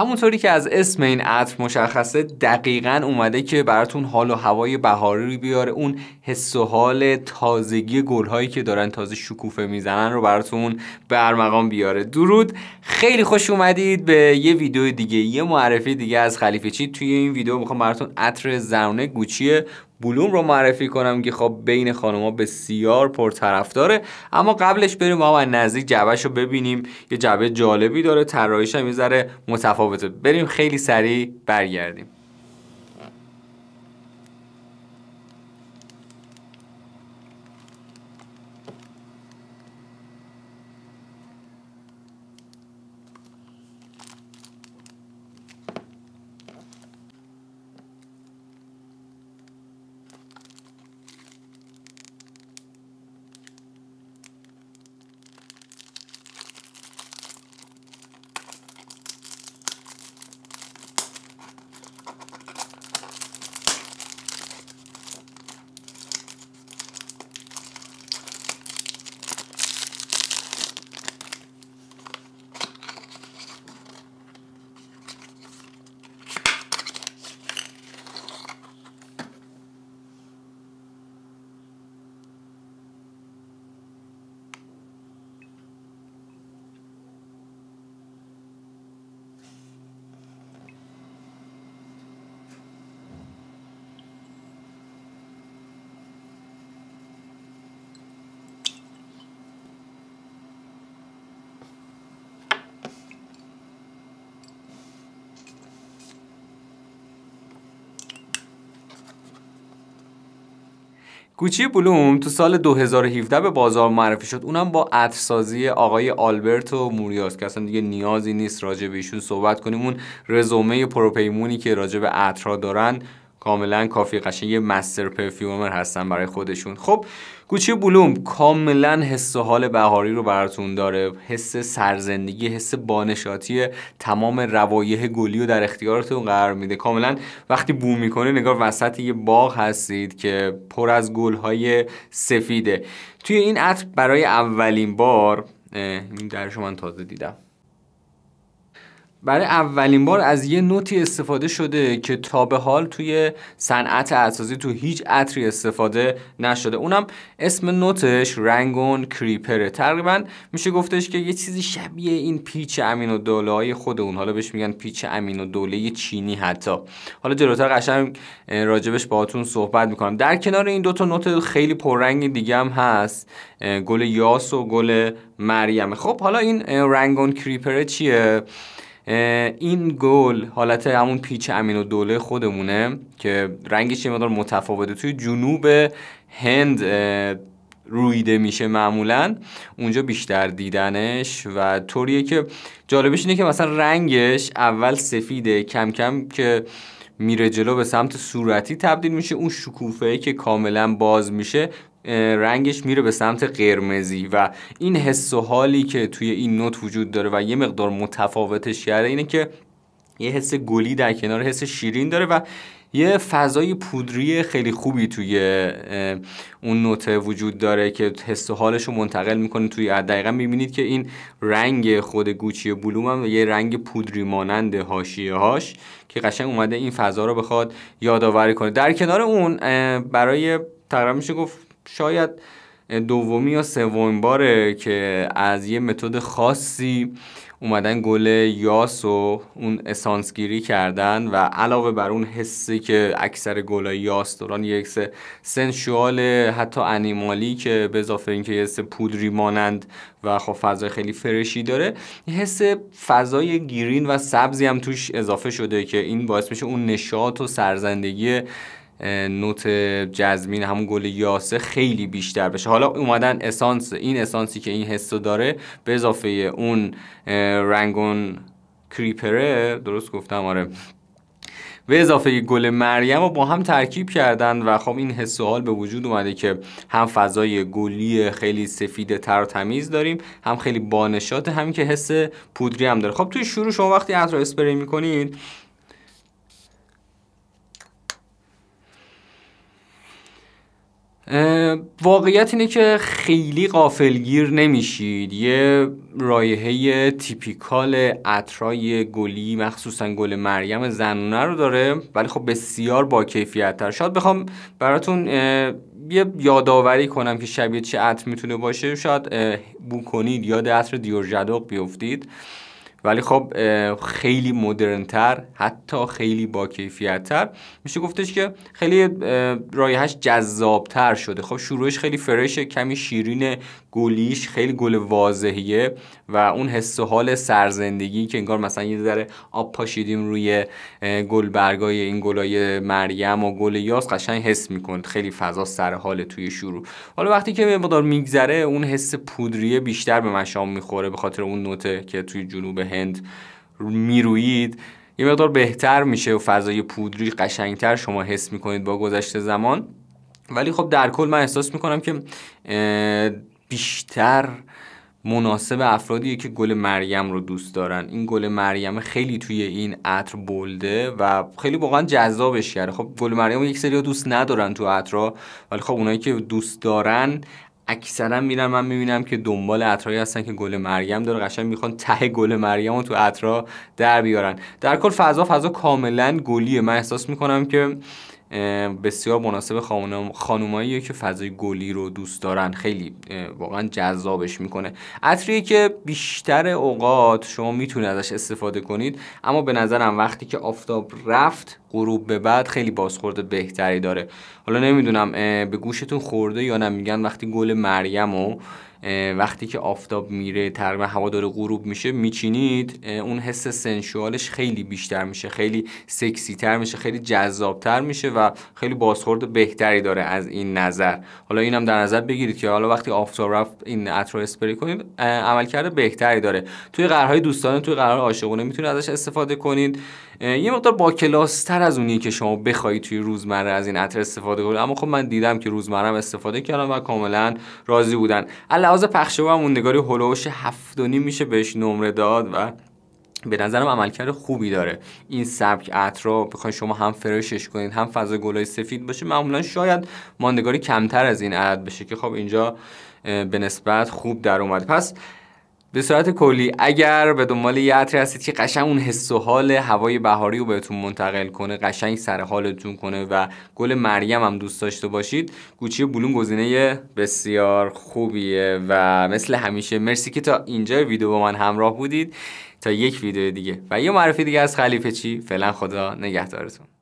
همونطوری که از اسم این عطر مشخصه دقیقا اومده که براتون حال و هوای بهاری رو بیاره اون حس و حال تازگی گلهایی که دارن تازه شکوفه میزنن رو براتون برمقام بیاره درود خیلی خوش اومدید به یه ویدیو دیگه یه معرفی دیگه از خلیفه چی توی این ویدیو میخوام براتون عطر زنونه گوچی بلوم رو معرفی کنم که خب بین خانوما بسیار پرطرفداره اما قبلش بریم ما نزدیک جعبهش رو ببینیم یه جعبه جالبی داره طراحیش هم یه ذره متفاوته بریم خیلی سریع برگردیم گوچی بلوم تو سال 2017 به بازار معرفی شد اونم با عطرسازی آقای آلبرتو موریاس که اصلا دیگه نیازی نیست راجع به ایشون صحبت کنیم اون رزومه پروپیمونی که راجع به عطرها دارن کاملا کافی قشنگ یه مستر پرفیومر هستن برای خودشون خب گوچی بلوم کاملا حس و حال بهاری رو براتون داره حس سرزندگی حس بانشاتی تمام روایح گلی رو در اختیارتون قرار میده کاملا وقتی بو میکنه نگار وسط یه باغ هستید که پر از گلهای سفیده توی این عطر برای اولین بار این درشو من تازه دیدم برای اولین بار از یه نوتی استفاده شده که تا به حال توی صنعت اساسی تو هیچ عطری استفاده نشده اونم اسم نوتش رنگون کریپره تقریبا میشه گفتش که یه چیزی شبیه این پیچ امین و های خود اون حالا بهش میگن پیچ امین و دوله چینی حتی حالا جلوتر قشنگ راجبش باهاتون صحبت میکنم در کنار این دوتا نوت خیلی پررنگ دیگه هم هست گل یاس و گل مریمه خب حالا این رنگون کریپره چیه این گل حالت همون پیچ امین و دوله خودمونه که رنگش یه مدار متفاوته توی جنوب هند رویده میشه معمولا اونجا بیشتر دیدنش و طوریه که جالبش اینه که مثلا رنگش اول سفیده کم کم که میره جلو به سمت صورتی تبدیل میشه اون شکوفه که کاملا باز میشه رنگش میره به سمت قرمزی و این حس و حالی که توی این نوت وجود داره و یه مقدار متفاوتش کرده اینه که یه حس گلی در کنار حس شیرین داره و یه فضای پودری خیلی خوبی توی اون نوت وجود داره که حس و حالش رو منتقل میکنه توی دقیقا میبینید که این رنگ خود گوچی بلوم هم یه رنگ پودری مانند هاشیه هاش که قشنگ اومده این فضا رو بخواد یادآوری کنه در کنار اون برای تقریبا میشه گفت شاید دومی یا سومین باره که از یه متد خاصی اومدن گل یاس و اون گیری کردن و علاوه بر اون حسی که اکثر گل یاس دوران یک سه سنشوال حتی انیمالی که به اضافه اینکه یه سه پودری مانند و خب فضای خیلی فرشی داره حس فضای گیرین و سبزی هم توش اضافه شده که این باعث میشه اون نشاط و سرزندگی نوت جزمین همون گل یاسه خیلی بیشتر بشه حالا اومدن اسانس این اسانسی که این حسو داره به اضافه اون رنگون کریپره درست گفتم آره به اضافه گل مریم رو با هم ترکیب کردن و خب این حس و حال به وجود اومده که هم فضای گلی خیلی سفید تر و تمیز داریم هم خیلی بانشاته همین که حس پودری هم داره خب توی شروع شما وقتی عطر اسپری میکنید واقعیت اینه که خیلی قافلگیر نمیشید یه رایحه تیپیکال اطرای گلی مخصوصا گل مریم زنونه رو داره ولی خب بسیار با کیفیت تر شاید بخوام براتون یه یادآوری کنم که شبیه چه عطر میتونه باشه شاید بو کنید یاد عطر دیورجدق بیفتید ولی خب خیلی مدرنتر حتی خیلی با تر میشه گفتش که خیلی رایحش جذابتر شده خب شروعش خیلی فرش کمی شیرین گلیش خیلی گل واضحیه و اون حس و حال سرزندگی که انگار مثلا یه ذره آب پاشیدیم روی گلبرگای این گلای مریم و گل یاس قشنگ حس میکن خیلی فضا سر حال توی شروع حالا وقتی که مقدار میگذره اون حس پودریه بیشتر به مشام میخوره به خاطر اون نوته که توی جنوب هند میروید یه مقدار بهتر میشه و فضای پودری قشنگتر شما حس میکنید با گذشت زمان ولی خب در کل من احساس میکنم که بیشتر مناسب افرادیه که گل مریم رو دوست دارن این گل مریم خیلی توی این عطر بلده و خیلی واقعا جذابش کرده خب گل مریم یک سری دوست ندارن تو عطرها ولی خب اونایی که دوست دارن اکثرا میرم من میبینم که دنبال عطرایی هستن که گل مریم داره قشنگ میخوان ته گل مریم رو تو عطرا در بیارن در کل فضا فضا کاملا گلیه من احساس میکنم که بسیار مناسب خانومایی که فضای گلی رو دوست دارن خیلی واقعا جذابش میکنه عطریه که بیشتر اوقات شما میتونید ازش استفاده کنید اما به نظرم وقتی که آفتاب رفت غروب به بعد خیلی بازخورد بهتری داره حالا نمیدونم به گوشتون خورده یا نه میگن وقتی گل مریم و وقتی که آفتاب میره تقریبا هوا داره غروب میشه میچینید اون حس سنشوالش خیلی بیشتر میشه خیلی سکسی تر میشه خیلی جذاب تر میشه و خیلی بازخورد بهتری داره از این نظر حالا اینم در نظر بگیرید که حالا وقتی آفتاب رفت این رو اسپری کنید عملکرد بهتری داره توی قرارهای دوستانه توی قرار عاشقونه میتونید ازش استفاده کنید یه مقدار با کلاس تر از اونیه که شما بخواید توی روزمره از این عطر استفاده کنید اما خب من دیدم که روزمرم استفاده کردم و کاملا راضی بودن بر پخش و موندگاری هولوش میشه بهش نمره داد و به نظرم عملکرد خوبی داره این سبک عطر رو بخواید شما هم فرشش کنید هم فضا گلای سفید باشه معمولا شاید ماندگاری کمتر از این عدد بشه که خب اینجا به نسبت خوب در اومد پس به صورت کلی اگر به دنبال یه عطری هستید که قشنگ اون حس و حال هوای بهاری رو بهتون منتقل کنه قشنگ سر حالتون کنه و گل مریم هم دوست داشته باشید گوچی بلون گزینه بسیار خوبیه و مثل همیشه مرسی که تا اینجا ویدیو با من همراه بودید تا یک ویدیو دیگه و یه معرفی دیگه از خلیفه چی فعلا خدا نگهدارتون